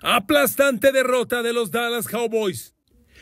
Aplastante derrota de los Dallas Cowboys.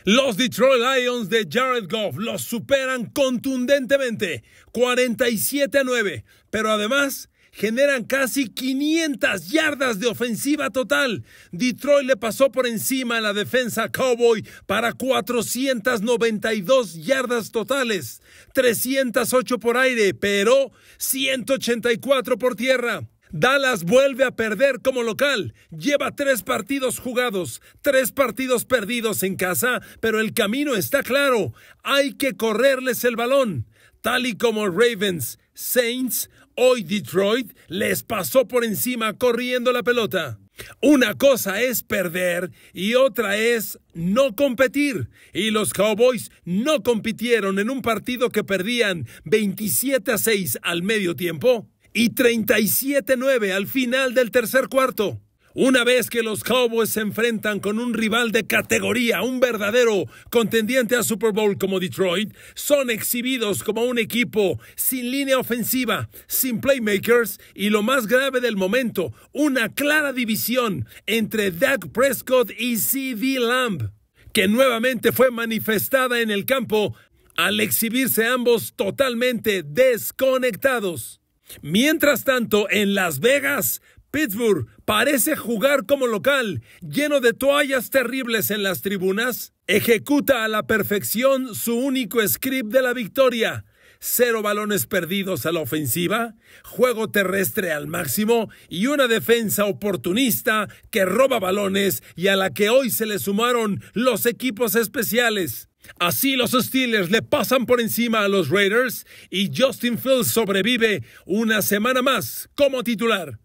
Los Detroit Lions de Jared Goff los superan contundentemente, 47 a 9, pero además generan casi 500 yardas de ofensiva total. Detroit le pasó por encima a la defensa Cowboy para 492 yardas totales, 308 por aire, pero 184 por tierra. Dallas vuelve a perder como local. Lleva tres partidos jugados, tres partidos perdidos en casa, pero el camino está claro. Hay que correrles el balón. Tal y como Ravens, Saints, hoy Detroit les pasó por encima corriendo la pelota. Una cosa es perder y otra es no competir. Y los Cowboys no compitieron en un partido que perdían 27 a 6 al medio tiempo y 37-9 al final del tercer cuarto. Una vez que los Cowboys se enfrentan con un rival de categoría, un verdadero contendiente a Super Bowl como Detroit, son exhibidos como un equipo sin línea ofensiva, sin playmakers y lo más grave del momento, una clara división entre Dak Prescott y CD Lamb, que nuevamente fue manifestada en el campo al exhibirse ambos totalmente desconectados. Mientras tanto, en Las Vegas, Pittsburgh parece jugar como local, lleno de toallas terribles en las tribunas, ejecuta a la perfección su único script de la victoria. Cero balones perdidos a la ofensiva, juego terrestre al máximo y una defensa oportunista que roba balones y a la que hoy se le sumaron los equipos especiales. Así los Steelers le pasan por encima a los Raiders y Justin Fields sobrevive una semana más como titular.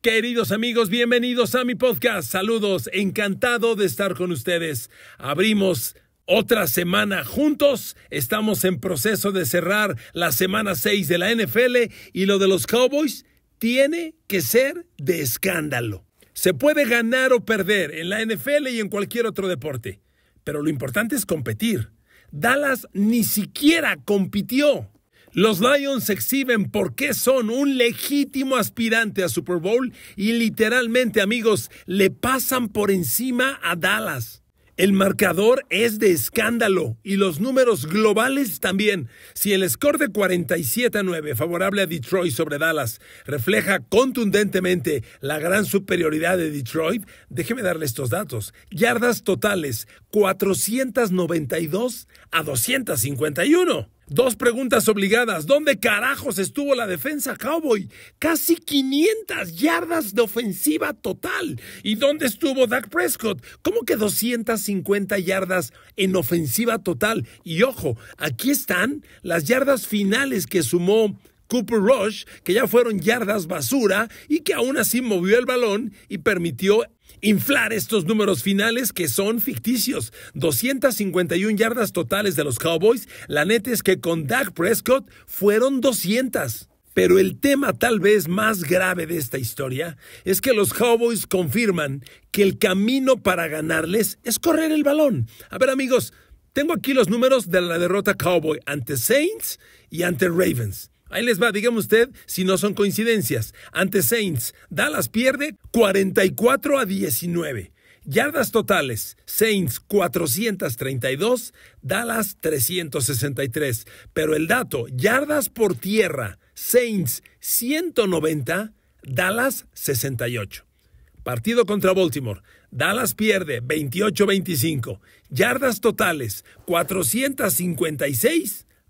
Queridos amigos, bienvenidos a mi podcast. Saludos, encantado de estar con ustedes. Abrimos otra semana juntos. Estamos en proceso de cerrar la semana 6 de la NFL y lo de los Cowboys tiene que ser de escándalo. Se puede ganar o perder en la NFL y en cualquier otro deporte. Pero lo importante es competir. Dallas ni siquiera compitió. Los Lions exhiben por qué son un legítimo aspirante a Super Bowl y literalmente amigos le pasan por encima a Dallas. El marcador es de escándalo y los números globales también. Si el score de 47 a 9 favorable a Detroit sobre Dallas refleja contundentemente la gran superioridad de Detroit, déjeme darle estos datos. Yardas totales 492 a 251. Dos preguntas obligadas. ¿Dónde carajos estuvo la defensa Cowboy? Casi 500 yardas de ofensiva total. ¿Y dónde estuvo Dak Prescott? ¿Cómo que 250 yardas en ofensiva total? Y ojo, aquí están las yardas finales que sumó Cooper Rush, que ya fueron yardas basura y que aún así movió el balón y permitió inflar estos números finales que son ficticios. 251 yardas totales de los Cowboys. La neta es que con Dak Prescott fueron 200. Pero el tema tal vez más grave de esta historia es que los Cowboys confirman que el camino para ganarles es correr el balón. A ver amigos, tengo aquí los números de la derrota Cowboy ante Saints y ante Ravens. Ahí les va, dígame usted si no son coincidencias. Ante Saints, Dallas pierde 44 a 19. Yardas totales, Saints 432, Dallas 363. Pero el dato, yardas por tierra, Saints 190, Dallas 68. Partido contra Baltimore. Dallas pierde 28-25. a Yardas totales 456.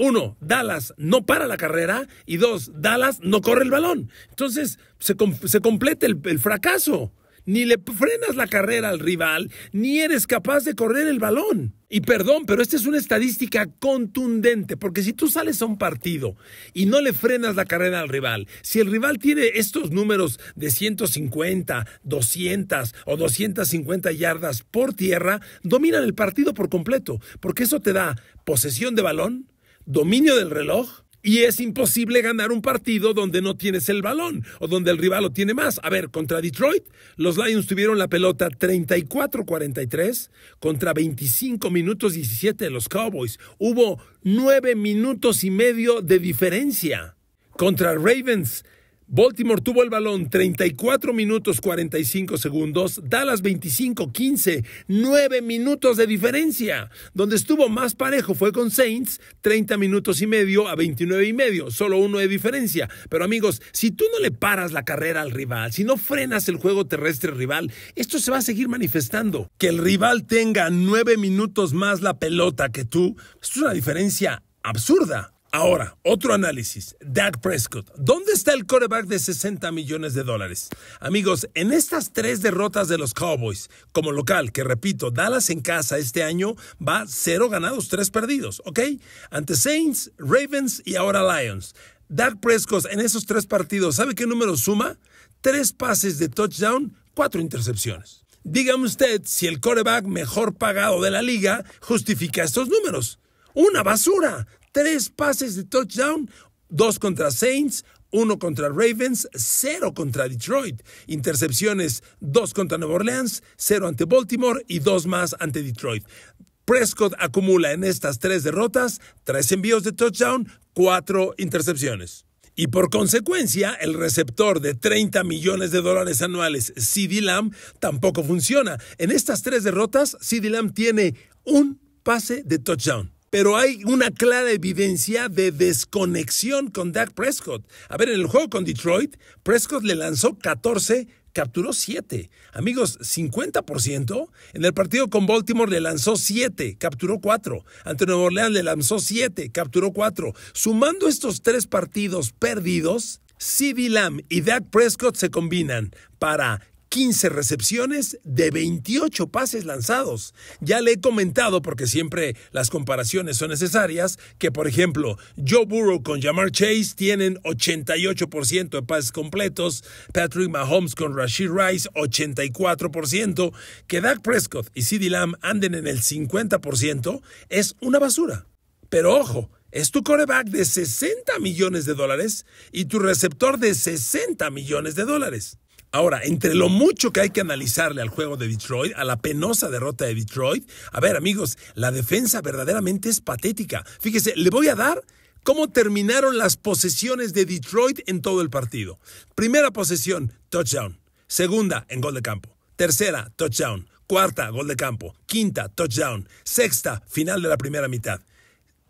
uno, Dallas no para la carrera y dos, Dallas no corre el balón. Entonces se, completa el, el fracaso. Ni le frenas la carrera al rival, ni eres capaz de correr el balón. Y perdón, pero esta es una estadística contundente, porque si tú sales a un partido y no le frenas la carrera al rival, si el rival tiene estos números de 150, 200 o 250 yardas por tierra, dominan el partido por completo, porque eso te da posesión de balón, dominio del reloj y es imposible ganar un partido donde no tienes el balón o donde el rival lo tiene más. A ver, contra Detroit, los Lions tuvieron la pelota 34-43 contra 25 minutos 17 de los Cowboys. Hubo 9 minutos y medio de diferencia. Contra Ravens, Baltimore tuvo el balón 34 minutos 45 segundos, Dallas 25-15, 9 minutos de diferencia. Donde estuvo más parejo fue con Saints, 30 minutos y medio a 29 y medio, solo uno de diferencia. Pero amigos, si tú no le paras la carrera al rival, si no frenas el juego terrestre rival, esto se va a seguir manifestando. Que el rival tenga 9 minutos más la pelota que tú, es una diferencia absurda. Ahora, otro análisis. Dak Prescott. ¿Dónde está el coreback de 60 millones de dólares? Amigos, en estas tres derrotas de los Cowboys, como local, que repito, Dallas en casa este año va cero ganados, tres perdidos, ¿ok? Ante Saints, Ravens y ahora Lions. Dak Prescott en esos tres partidos, ¿sabe qué número suma? Tres pases de touchdown, cuatro intercepciones. Dígame usted si el coreback mejor pagado de la liga justifica estos números. Una basura. Tres pases de touchdown, dos contra Saints, uno contra Ravens, cero contra Detroit. Intercepciones, dos contra Nueva Orleans, cero ante Baltimore y dos más ante Detroit. Prescott acumula en estas tres derrotas tres envíos de touchdown, cuatro intercepciones. Y por consecuencia, el receptor de 30 millones de dólares anuales, CD Lamb, tampoco funciona. En estas tres derrotas, CD Lamb tiene un pase de touchdown pero hay una clara evidencia de desconexión con Dak Prescott. A ver, en el juego con Detroit, Prescott le lanzó 14, capturó 7. Amigos, 50%. En el partido con Baltimore le lanzó 7, capturó 4. Ante Nueva Orleans le lanzó 7, capturó 4. Sumando estos tres partidos perdidos, C.B. Lamb y Dak Prescott se combinan para 15 recepciones de 28 pases lanzados. Ya le he comentado, porque siempre las comparaciones son necesarias, que por ejemplo Joe Burrow con Jamar Chase tienen 88% de pases completos, Patrick Mahomes con Rashid Rice 84%, que Dak Prescott y CeeDee Lamb anden en el 50%, es una basura. Pero ojo, es tu coreback de 60 millones de dólares y tu receptor de 60 millones de dólares. Ahora, entre lo mucho que hay que analizarle al juego de Detroit, a la penosa derrota de Detroit, a ver amigos, la defensa verdaderamente es patética. Fíjese, le voy a dar cómo terminaron las posesiones de Detroit en todo el partido. Primera posesión, touchdown. Segunda, en gol de campo. Tercera, touchdown. Cuarta, gol de campo. Quinta, touchdown. Sexta, final de la primera mitad.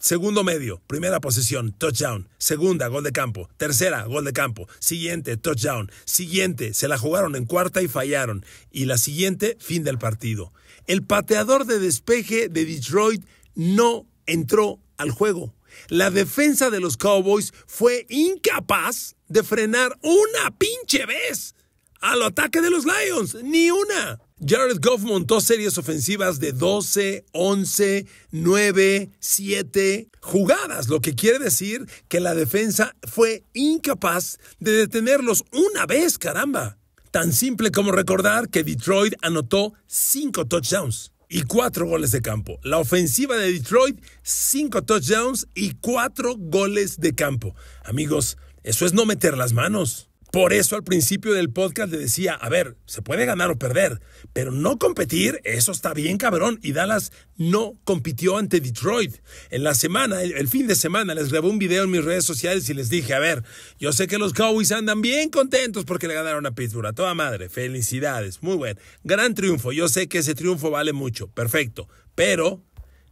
Segundo medio, primera posesión, touchdown. Segunda, gol de campo. Tercera, gol de campo. Siguiente, touchdown. Siguiente, se la jugaron en cuarta y fallaron. Y la siguiente, fin del partido. El pateador de despeje de Detroit no entró al juego. La defensa de los Cowboys fue incapaz de frenar una pinche vez al ataque de los Lions. Ni una. Jared Goff montó series ofensivas de 12, 11, 9, 7 jugadas, lo que quiere decir que la defensa fue incapaz de detenerlos una vez, caramba. Tan simple como recordar que Detroit anotó 5 touchdowns y 4 goles de campo. La ofensiva de Detroit, 5 touchdowns y 4 goles de campo. Amigos, eso es no meter las manos. Por eso al principio del podcast le decía, a ver, se puede ganar o perder, pero no competir, eso está bien cabrón. Y Dallas no compitió ante Detroit. En la semana, el, fin de semana, les grabé un video en mis redes sociales y les dije, a ver, yo sé que los Cowboys andan bien contentos porque le ganaron a Pittsburgh. A toda madre, felicidades, muy buen, gran triunfo. Yo sé que ese triunfo vale mucho, perfecto. Pero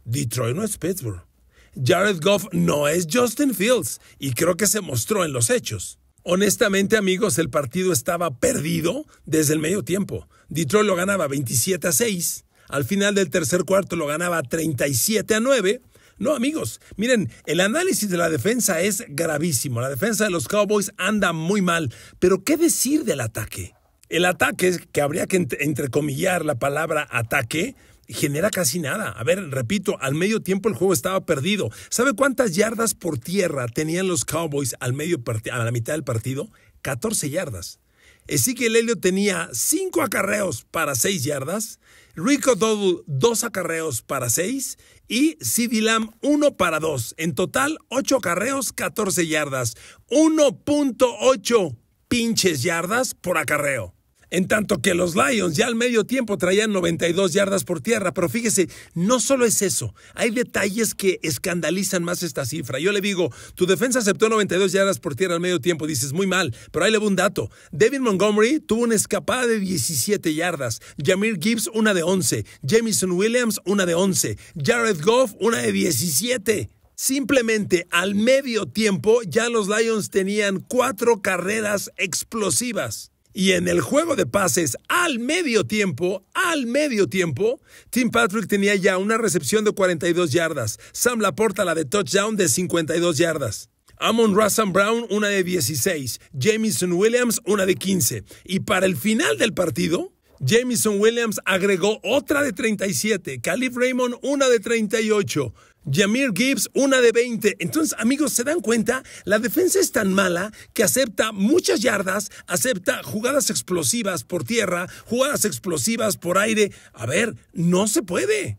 Detroit no es Pittsburgh. Jared Goff no es Justin Fields y creo que se mostró en los hechos. Honestamente, amigos, el partido estaba perdido desde el medio tiempo. Detroit lo ganaba 27 a 6. Al final del tercer cuarto lo ganaba 37 a 9. No, amigos, miren, el análisis de la defensa es gravísimo. La defensa de los Cowboys anda muy mal. Pero, ¿qué decir del ataque? El ataque, que habría que entrecomillar la palabra ataque, genera casi nada. A ver, repito, al medio tiempo el juego estaba perdido. ¿Sabe cuántas yardas por tierra tenían los Cowboys a la mitad del partido? 14 yardas. Ezequiel Helio tenía 5 acarreos para 6 yardas, Rico Doddle 2 acarreos para 6 y CD Lamb 1 para 2. En total, 8 acarreos, 14 yardas. 1.8 pinches yardas por acarreo. En tanto que los Lions ya al medio tiempo traían 92 yardas por tierra, pero fíjese, no solo es eso, hay detalles que escandalizan más esta cifra. Yo le digo, tu defensa aceptó 92 yardas por tierra al medio tiempo, dices, muy mal, pero ahí le un dato. David Montgomery tuvo una escapada de 17 yardas, Jamir Gibbs una de 11, Jameson Williams una de 11, Jared Goff una de 17. Simplemente al medio tiempo ya los Lions tenían cuatro carreras explosivas. Y en el juego de pases al medio tiempo, al medio tiempo, Tim Patrick tenía ya una recepción de 42 yardas, Sam Laporta la de touchdown de 52 yardas. Amon Russell Brown una de 16, Jamison Williams una de 15. Y para el final del partido, Jamison Williams agregó otra de 37, Calif Raymond una de 38, Jamir Gibbs, una de 20. Entonces, amigos, ¿se dan cuenta? La defensa es tan mala que acepta muchas yardas, acepta jugadas explosivas por tierra, jugadas explosivas por aire. A ver, no se puede.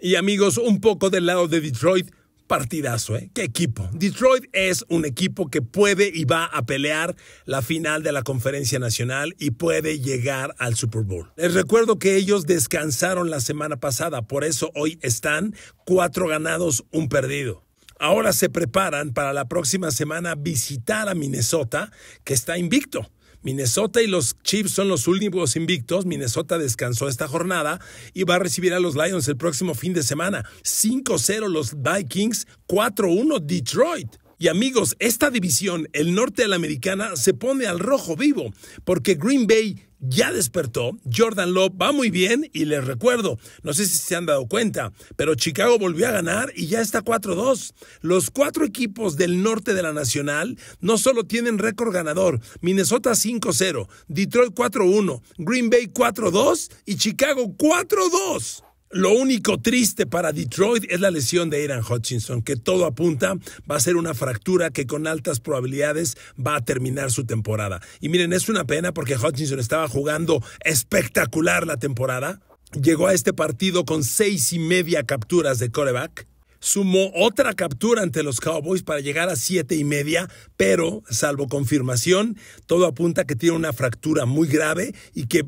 Y amigos, un poco del lado de Detroit, partidazo, ¿eh? Qué equipo. Detroit es un equipo que puede y va a pelear la final de la Conferencia Nacional y puede llegar al Super Bowl. Les recuerdo que ellos descansaron la semana pasada, por eso hoy están cuatro ganados, un perdido. Ahora se preparan para la próxima semana visitar a Minnesota, que está invicto. Minnesota y los Chiefs son los últimos invictos. Minnesota descansó esta jornada y va a recibir a los Lions el próximo fin de semana. 5-0 los Vikings, 4-1 Detroit. Y amigos, esta división, el norte de la americana, se pone al rojo vivo, porque Green Bay ya despertó, Jordan Love va muy bien y les recuerdo, no sé si se han dado cuenta, pero Chicago volvió a ganar y ya está 4-2. Los cuatro equipos del norte de la Nacional no solo tienen récord ganador, Minnesota 5-0, Detroit 4-1, Green Bay 4-2 y Chicago 4-2. Lo único triste para Detroit es la lesión de Aaron Hutchinson, que todo apunta va a ser una fractura que con altas probabilidades va a terminar su temporada. Y miren, es una pena porque Hutchinson estaba jugando espectacular la temporada. Llegó a este partido con seis y media capturas de coreback sumó otra captura ante los Cowboys para llegar a siete y media, pero salvo confirmación, todo apunta que tiene una fractura muy grave y que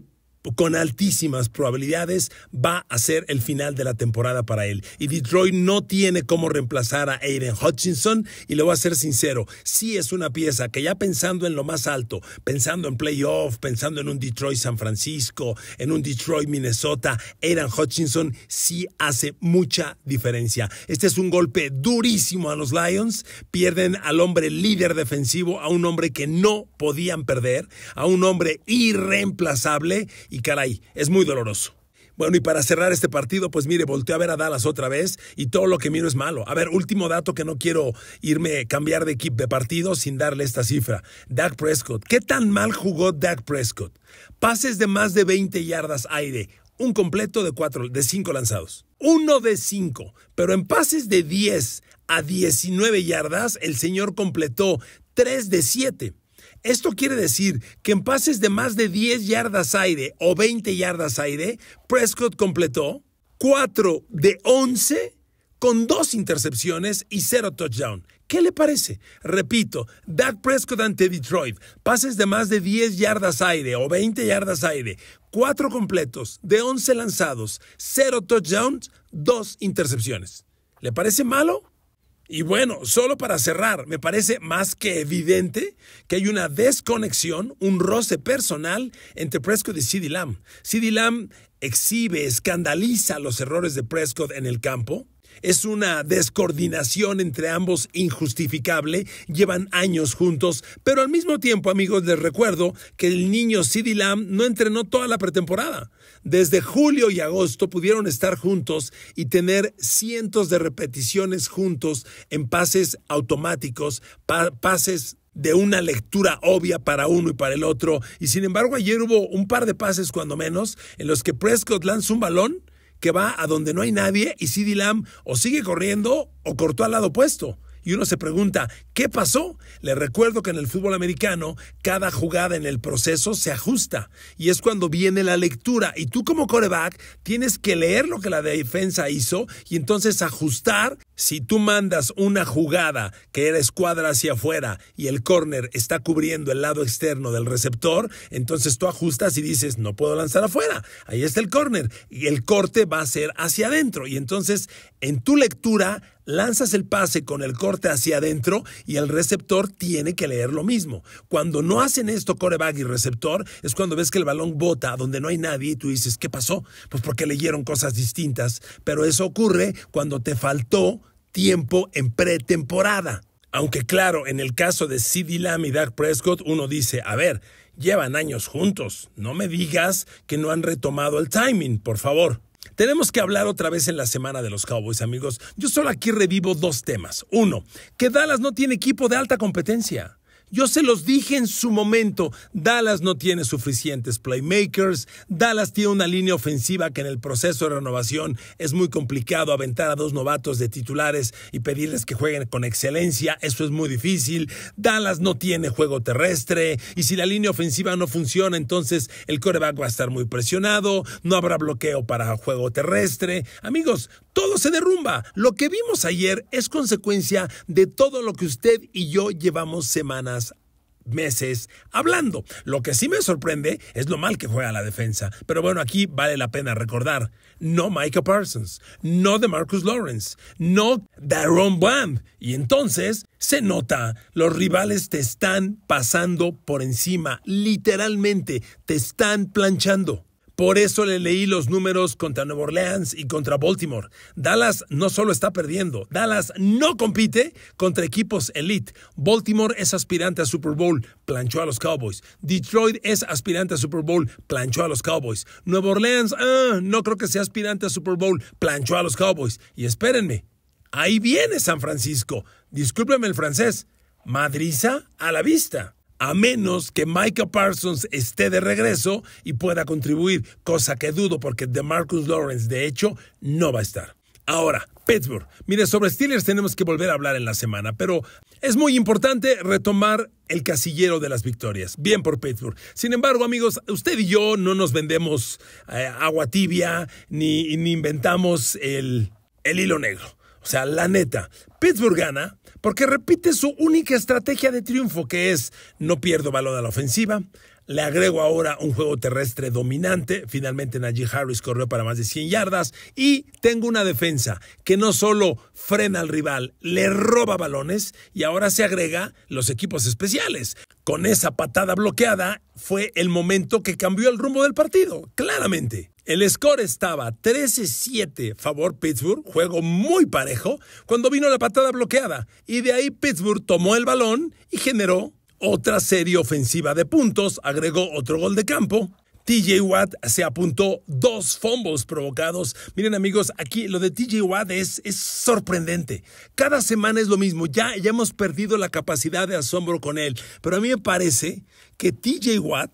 con altísimas probabilidades va a ser el final de la temporada para él. Y Detroit no tiene cómo reemplazar a Aiden Hutchinson y le voy a ser sincero, sí es una pieza que ya pensando en lo más alto, pensando en playoff, pensando en un Detroit San Francisco, en un Detroit Minnesota, Aiden Hutchinson sí hace mucha diferencia. Este es un golpe durísimo a los Lions, pierden al hombre líder defensivo, a un hombre que no podían perder, a un hombre irreemplazable y caray, es muy doloroso. Bueno, y para cerrar este partido, pues mire, volteo a ver a Dallas otra vez y todo lo que miro es malo. A ver, último dato que no quiero irme a cambiar de equipo de partido sin darle esta cifra. Dak Prescott. ¿Qué tan mal jugó Dak Prescott? Pases de más de 20 yardas aire, un completo de cuatro, de 5 lanzados. Uno de 5, pero en pases de 10 a 19 yardas el señor completó 3 de 7. Esto quiere decir que en pases de más de 10 yardas aire o 20 yardas aire, Prescott completó 4 de 11 con 2 intercepciones y 0 touchdown. ¿Qué le parece? Repito, Dak Prescott ante Detroit, pases de más de 10 yardas aire o 20 yardas aire, 4 completos, de 11 lanzados, 0 touchdowns, 2 intercepciones. ¿Le parece malo? Y bueno, solo para cerrar, me parece más que evidente que hay una desconexión, un roce personal entre Prescott y CD Lamb. CD Lamb exhibe, escandaliza los errores de Prescott en el campo. Es una descoordinación entre ambos injustificable. Llevan años juntos, pero al mismo tiempo, amigos, les recuerdo que el niño CD Lamb no entrenó toda la pretemporada. Desde julio y agosto pudieron estar juntos y tener cientos de repeticiones juntos en pases automáticos, pases de una lectura obvia para uno y para el otro. Y sin embargo, ayer hubo un par de pases, cuando menos, en los que Prescott lanza un balón que va a donde no hay nadie y CD Lamb o sigue corriendo o cortó al lado opuesto y uno se pregunta, ¿qué pasó? Le recuerdo que en el fútbol americano cada jugada en el proceso se ajusta y es cuando viene la lectura y tú como coreback tienes que leer lo que la defensa hizo y entonces ajustar. Si tú mandas una jugada que era escuadra hacia afuera y el corner está cubriendo el lado externo del receptor, entonces tú ajustas y dices, no puedo lanzar afuera, ahí está el corner y el corte va a ser hacia adentro y entonces en tu lectura Lanzas el pase con el corte hacia adentro y el receptor tiene que leer lo mismo. Cuando no hacen esto coreback y receptor, es cuando ves que el balón bota donde no hay nadie y tú dices, ¿qué pasó? Pues porque leyeron cosas distintas. Pero eso ocurre cuando te faltó tiempo en pretemporada. Aunque claro, en el caso de CD Lamb y Dar Prescott, uno dice, a ver, llevan años juntos, no me digas que no han retomado el timing, por favor. Tenemos que hablar otra vez en la semana de los Cowboys, amigos. Yo solo aquí revivo dos temas. Uno, que Dallas no tiene equipo de alta competencia. Yo se los dije en su momento, Dallas no tiene suficientes playmakers, Dallas tiene una línea ofensiva que en el proceso de renovación es muy complicado aventar a dos novatos de titulares y pedirles que jueguen con excelencia, eso es muy difícil, Dallas no tiene juego terrestre y si la línea ofensiva no funciona, entonces el coreback va a estar muy presionado, no habrá bloqueo para juego terrestre. Amigos, todo se derrumba. Lo que vimos ayer es consecuencia de todo lo que usted y yo llevamos semanas meses hablando. Lo que sí me sorprende es lo mal que fue a la defensa. Pero bueno, aquí vale la pena recordar. No Michael Parsons, no de Marcus Lawrence, no Daron Bland. Y entonces se nota, los rivales te están pasando por encima, literalmente, te están planchando. Por eso le leí los números contra Nueva Orleans y contra Baltimore. Dallas no solo está perdiendo, Dallas no compite contra equipos elite. Baltimore es aspirante a Super Bowl, planchó a los Cowboys. Detroit es aspirante a Super Bowl, planchó a los Cowboys. Nueva Orleans, ah, no creo que sea aspirante a Super Bowl, planchó a los Cowboys. Y espérenme, ahí viene San Francisco. Discúlpeme el francés. Madriza a la vista a menos que Michael Parsons esté de regreso y pueda contribuir, cosa que dudo porque DeMarcus Lawrence, de hecho, no va a estar. Ahora, Pittsburgh. Mire, sobre Steelers tenemos que volver a hablar en la semana, pero es muy importante retomar el casillero de las victorias. Bien por Pittsburgh. Sin embargo, amigos, usted y yo no nos vendemos eh, agua tibia ni, inventamos el, el hilo negro. O sea, la neta, Pittsburgh gana, porque repite su única estrategia de triunfo que es no pierdo balón a la ofensiva, le agrego ahora un juego terrestre dominante. Finalmente Najee Harris corrió para más de 100 yardas. Y tengo una defensa que no solo frena al rival, le roba balones y ahora se agrega los equipos especiales. Con esa patada bloqueada fue el momento que cambió el rumbo del partido, claramente. El score estaba 13-7 favor Pittsburgh, juego muy parejo, cuando vino la patada bloqueada. Y de ahí Pittsburgh tomó el balón y generó otra serie ofensiva de puntos, agregó otro gol de campo. TJ Watt se apuntó dos fumbles provocados. Miren amigos, aquí lo de TJ Watt es, sorprendente. Cada semana es lo mismo, ya, ya hemos perdido la capacidad de asombro con él, pero a mí me parece que TJ Watt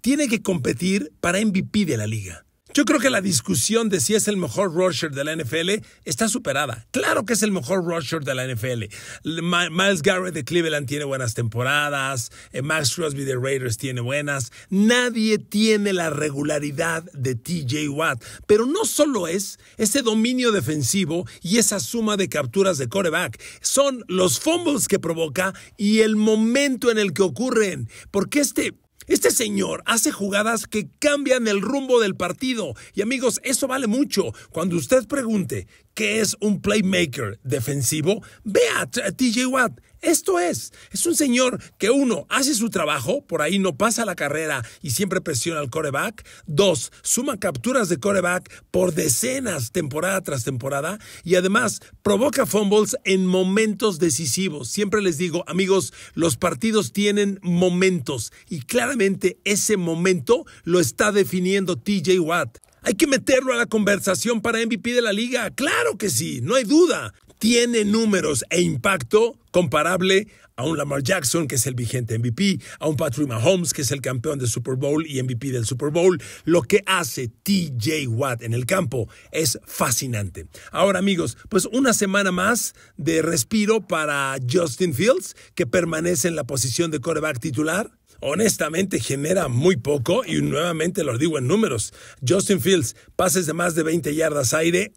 tiene que competir para MVP de la liga. Yo creo que la discusión de si es el mejor rusher de la NFL está superada. Claro que es el mejor rusher de la NFL. Miles Garrett de Cleveland tiene buenas temporadas, eh, Max Crosby de Raiders tiene buenas. Nadie tiene la regularidad de TJ Watt. Pero no solo es ese dominio defensivo y esa suma de capturas de coreback. Son los fumbles que provoca y el momento en el que ocurren. Porque este este señor hace jugadas que cambian el rumbo del partido. Y amigos, eso vale mucho. Cuando usted pregunte qué es un playmaker defensivo, vea a TJ Watt. Esto es, es un señor que uno, hace su trabajo, por ahí no pasa la carrera y siempre presiona al coreback. Dos, suma capturas de coreback por decenas temporada tras temporada y además provoca fumbles en momentos decisivos. Siempre les digo, amigos, los partidos tienen momentos y claramente ese momento lo está definiendo TJ Watt. Hay que meterlo a la conversación para MVP de la liga, claro que sí, no hay duda tiene números e impacto comparable a un Lamar Jackson, que es el vigente MVP, a un Patrick Mahomes, que es el campeón de Super Bowl y MVP del Super Bowl. Lo que hace TJ Watt en el campo es fascinante. Ahora amigos, pues una semana más de respiro para Justin Fields, que permanece en la posición de coreback titular honestamente genera muy poco y nuevamente lo digo en números. Justin Fields, pases de más de 20 yardas aire,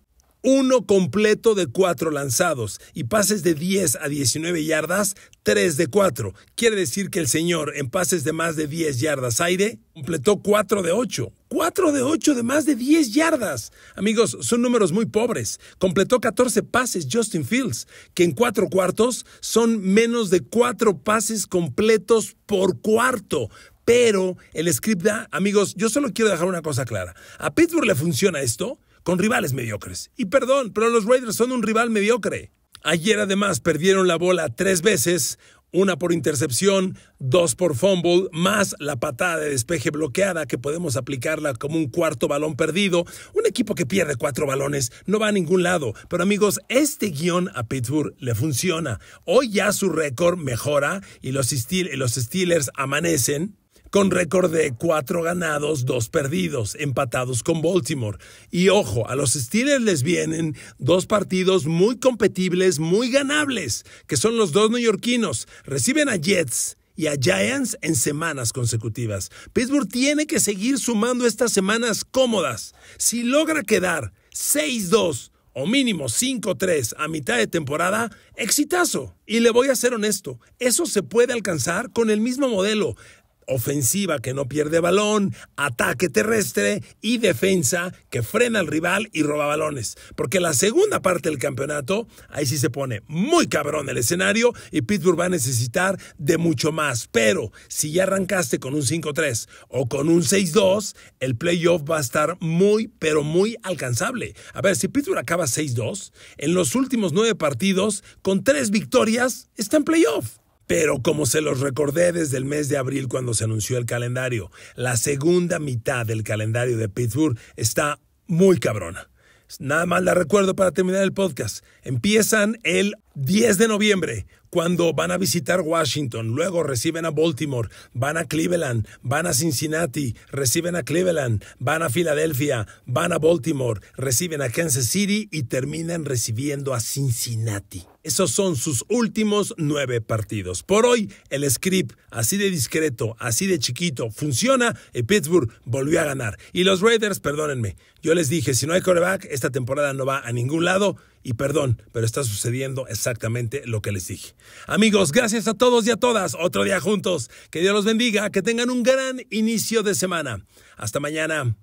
uno completo de cuatro lanzados y pases de 10 a 19 yardas, 3 de 4. Quiere decir que el señor en pases de más de 10 yardas aire completó cuatro de ocho. Cuatro de ocho de más de 10 yardas. Amigos, son números muy pobres. Completó 14 pases Justin Fields, que en cuatro cuartos son menos de cuatro pases completos por cuarto. Pero el script da, amigos, yo solo quiero dejar una cosa clara. A Pittsburgh le funciona esto con rivales mediocres. Y perdón, pero los Raiders son un rival mediocre. Ayer además perdieron la bola tres veces, una por intercepción, dos por fumble, más la patada de despeje bloqueada que podemos aplicarla como un cuarto balón perdido. Un equipo que pierde cuatro balones no va a ningún lado. Pero amigos, este guión a Pittsburgh le funciona. Hoy ya su récord mejora y los, los Steelers amanecen con récord de cuatro ganados, dos perdidos, empatados con Baltimore. Y ojo, a los Steelers les vienen dos partidos muy competibles, muy ganables, que son los dos neoyorquinos. Reciben a Jets y a Giants en semanas consecutivas. Pittsburgh tiene que seguir sumando estas semanas cómodas. Si logra quedar 6-2 o mínimo 5-3 a mitad de temporada, exitazo. Y le voy a ser honesto, eso se puede alcanzar con el mismo modelo ofensiva que no pierde balón, ataque terrestre y defensa que frena al rival y roba balones. Porque la segunda parte del campeonato, ahí sí se pone muy cabrón el escenario y Pittsburgh va a necesitar de mucho más. Pero si ya arrancaste con un 5-3 o con un 6-2, el playoff va a estar muy, pero muy alcanzable. A ver, si Pittsburgh acaba 6-2, en los últimos nueve partidos, con tres victorias, está en playoff. Pero como se los recordé desde el mes de abril cuando se anunció el calendario, la segunda mitad del calendario de Pittsburgh está muy cabrona. Nada más la recuerdo para terminar el podcast. Empiezan el 10 de noviembre, cuando van a visitar Washington, luego reciben a Baltimore, van a Cleveland, van a Cincinnati, reciben a Cleveland, van a Filadelfia, van a Baltimore, reciben a Kansas City y terminan recibiendo a Cincinnati. Esos son sus últimos nueve partidos. Por hoy, el script, así de discreto, así de chiquito, funciona y Pittsburgh volvió a ganar. Y los Raiders, perdónenme, yo les dije, si no hay coreback, esta temporada no va a ningún lado y perdón, pero está sucediendo exactamente lo que les dije. Amigos, gracias a todos y a todas. Otro día juntos. Que Dios los bendiga. Que tengan un gran inicio de semana. Hasta mañana.